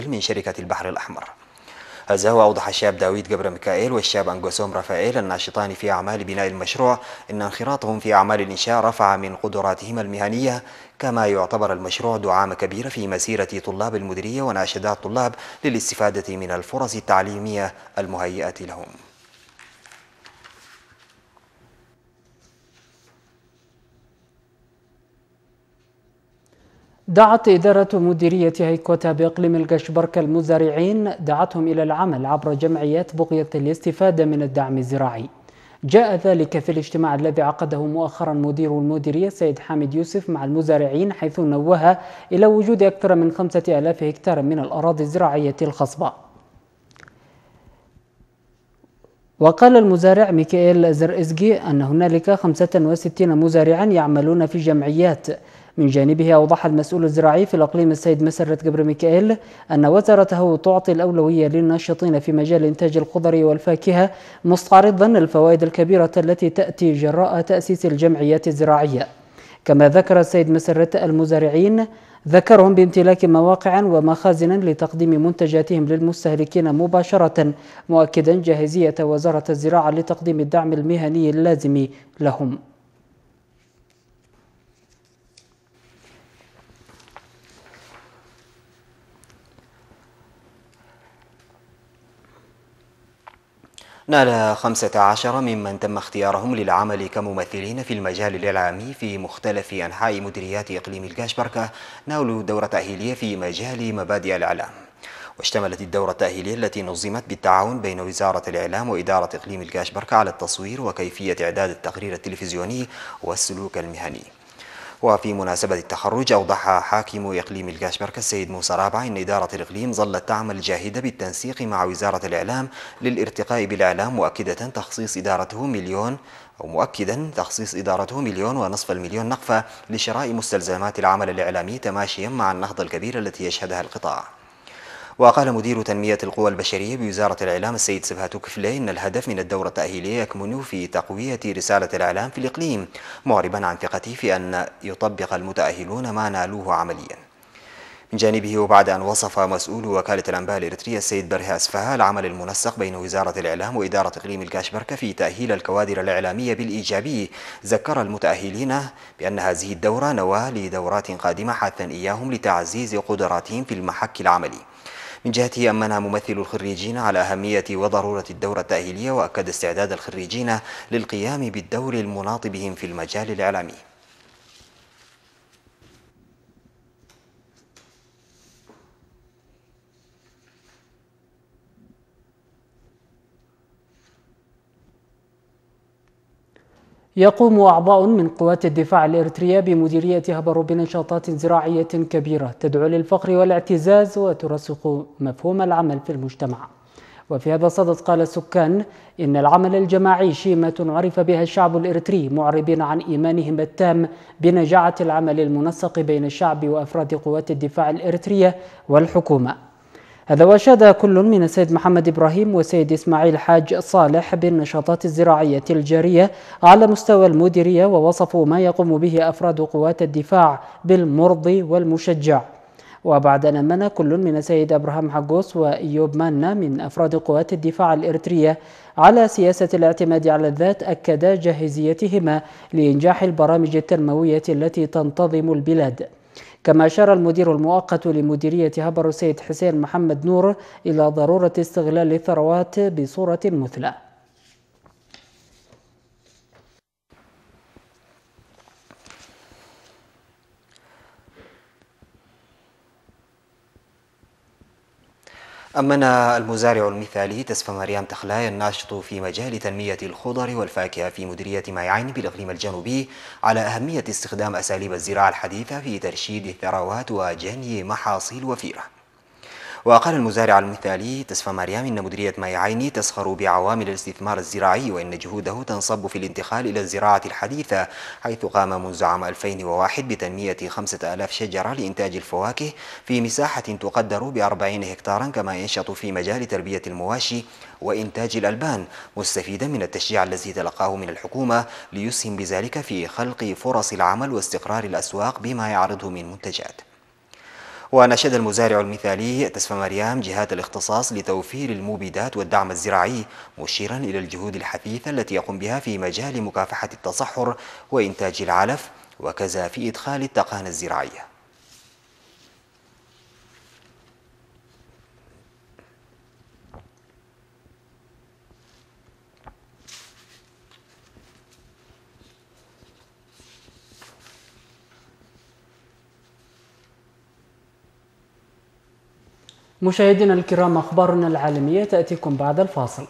مستقل من شركة البحر الأحمر هذا هو أوضح الشاب داويد جبر ميكائيل والشاب أنجوسوم رافائيل الناشطان في أعمال بناء المشروع أن انخراطهم في أعمال الإنشاء رفع من قدراتهما المهنية كما يعتبر المشروع دعامة كبيرة في مسيرة طلاب المديرية وناشدات طلاب للاستفادة من الفرص التعليمية المهيئة لهم دعت إدارة مديرية هيكوتا بإقليم القشبرك المزارعين دعتهم إلى العمل عبر جمعيات بغية الاستفادة من الدعم الزراعي جاء ذلك في الاجتماع الذي عقده مؤخرا مدير المديرية سيد حامد يوسف مع المزارعين حيث نوه إلى وجود أكثر من خمسة ألاف هكتار من الأراضي الزراعية الخصبة وقال المزارع ميكائيل زرئزجي أن هنالك 65 مزارعا يعملون في جمعيات من جانبه أوضح المسؤول الزراعي في الأقليم السيد مسرة جبر ميكائيل أن وزارته تعطي الأولوية للناشطين في مجال إنتاج الخضر والفاكهة مستعرضا الفوائد الكبيرة التي تأتي جراء تأسيس الجمعيات الزراعية كما ذكر السيد مسرة المزارعين ذكرهم بامتلاك مواقع ومخازن لتقديم منتجاتهم للمستهلكين مباشرة مؤكدا جاهزية وزارة الزراعة لتقديم الدعم المهني اللازم لهم نال 15 ممن تم اختيارهم للعمل كممثلين في المجال الإعلامي في مختلف أنحاء مديريات إقليم الكاشبركة نالوا دورة تأهيلية في مجال مبادئ الإعلام واشتملت الدورة التأهيلية التي نظمت بالتعاون بين وزارة الإعلام وإدارة إقليم الكاشبركة على التصوير وكيفية إعداد التقرير التلفزيوني والسلوك المهني وفي مناسبة التخرج أوضح حاكم إقليم الكاشبرك السيد موسى رابع أن إدارة الإقليم ظلت تعمل جاهدة بالتنسيق مع وزارة الإعلام للارتقاء بالإعلام مؤكدة تخصيص إدارته مليون أو مؤكدا تخصيص إدارته مليون ونصف المليون نقفة لشراء مستلزمات العمل الإعلامي تماشيا مع النهضة الكبيرة التي يشهدها القطاع وقال مدير تنمية القوى البشرية بوزارة الإعلام السيد سبهاتو كفلي إن الهدف من الدورة التأهيلية يكمن في تقوية رسالة الإعلام في الإقليم معربا عن ثقته في أن يطبق المتأهلون ما نالوه عمليا من جانبه وبعد أن وصف مسؤول وكالة الأنباء الإريترية السيد برهة أسفها العمل المنسق بين وزارة الإعلام وإدارة إقليم الكاشبركة في تأهيل الكوادر الإعلامية بالإيجابي ذكر المتأهلين بأن هذه الدورة نواة لدورات قادمة حثا إياهم لتعزيز قدراتهم في المحك العملي من جهته أمنها ممثل الخريجين على أهمية وضرورة الدورة التأهيلية وأكد استعداد الخريجين للقيام بالدور المناط بهم في المجال الإعلامي يقوم أعضاء من قوات الدفاع الإرترية بمديرية هبر بنشاطات زراعية كبيرة تدعو للفقر والاعتزاز وترسخ مفهوم العمل في المجتمع وفي هذا الصدد قال السكان إن العمل الجماعي شيمة عرف بها الشعب الإرتري معربين عن إيمانهم التام بنجاعة العمل المنسق بين الشعب وأفراد قوات الدفاع الإرترية والحكومة هذا وأشاد كل من السيد محمد إبراهيم والسيد إسماعيل حاج صالح بالنشاطات الزراعية الجارية على مستوى المديرية ووصفوا ما يقوم به أفراد قوات الدفاع بالمرضي والمشجع وبعد أن أمن كل من السيد أبراهام حقوس وإيوب مانا من أفراد قوات الدفاع الإرترية على سياسة الاعتماد على الذات أكدا جاهزيتهما لإنجاح البرامج التنموية التي تنتظم البلاد كما أشار المدير المؤقت لمديرية هبر السيد حسين محمد نور إلى ضرورة استغلال الثروات بصورة مثلى أمن المزارع المثالي تسفى مريم تخلاي الناشط في مجال تنمية الخضر والفاكهة في مديرية ماي عين بالإقليم الجنوبي على أهمية استخدام أساليب الزراعة الحديثة في ترشيد الثروات وجني محاصيل وفيرة وقال المزارع المثالي تسفى مريم إن مديرية ماي عيني تسخر بعوامل الاستثمار الزراعي وإن جهوده تنصب في الانتقال إلى الزراعة الحديثة حيث قام منذ عام 2001 بتنمية 5000 شجرة لإنتاج الفواكه في مساحة تقدر ب 40 هكتارا كما ينشط في مجال تربية المواشي وإنتاج الألبان مستفيدا من التشجيع الذي تلقاه من الحكومة ليسهم بذلك في خلق فرص العمل واستقرار الأسواق بما يعرضه من منتجات ونشد المزارع المثالي تسفى مريم جهات الاختصاص لتوفير المبيدات والدعم الزراعي مشيرا إلى الجهود الحثيثة التي يقوم بها في مجال مكافحة التصحر وإنتاج العلف وكذا في إدخال التقانة الزراعية مشاهدينا الكرام أخبارنا العالمية تأتيكم بعد الفاصل